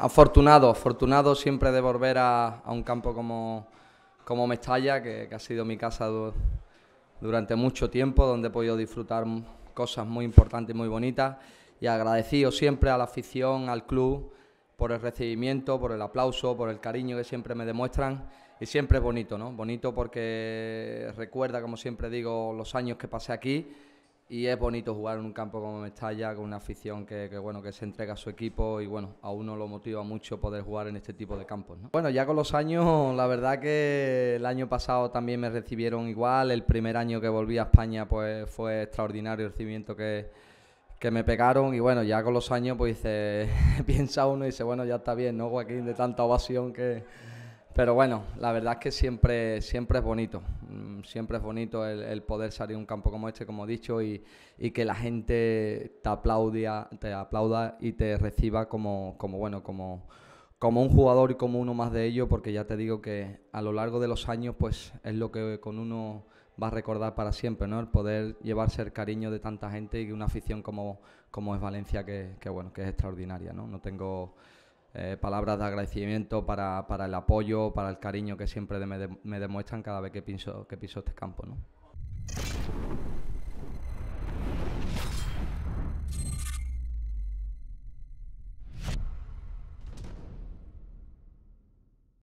afortunado, afortunado siempre de volver a, un campo como, como Mestalla, que, ha sido mi casa durante mucho tiempo, donde he podido disfrutar cosas muy importantes, y muy bonitas, y agradecido siempre a la afición, al club, por el recibimiento, por el aplauso, por el cariño que siempre me demuestran. Y siempre es bonito, ¿no? Bonito porque recuerda, como siempre digo, los años que pasé aquí y es bonito jugar en un campo como Mestalla, con una afición que, bueno, que se entrega a su equipo y bueno, a uno lo motiva mucho poder jugar en este tipo de campos. Bueno, ya con los años, la verdad que el año pasado también me recibieron igual, el primer año que volví a España pues fue extraordinario el recibimiento que, que me pegaron y bueno, ya con los años pues dice, piensa uno y dice, bueno, ya está bien, ¿no, Joaquín? De tanta ovación que pero bueno, la verdad es que siempre, siempre es bonito, mm, siempre es bonito el, poder salir a un campo como este, como he dicho, y, que la gente te, te aplauda y te reciba como, como, bueno, como, como un jugador y como uno más de ellos, porque ya te digo que a lo largo de los años pues es lo que con uno va a recordar para siempre, ¿no? El poder llevarse el cariño de tanta gente y una afición como, como es Valencia, que, que bueno, que es extraordinaria, ¿no? No tengo eh, palabras de agradecimiento para, para, el apoyo, para el cariño que siempre me, me demuestran cada vez que piso, que piso este campo.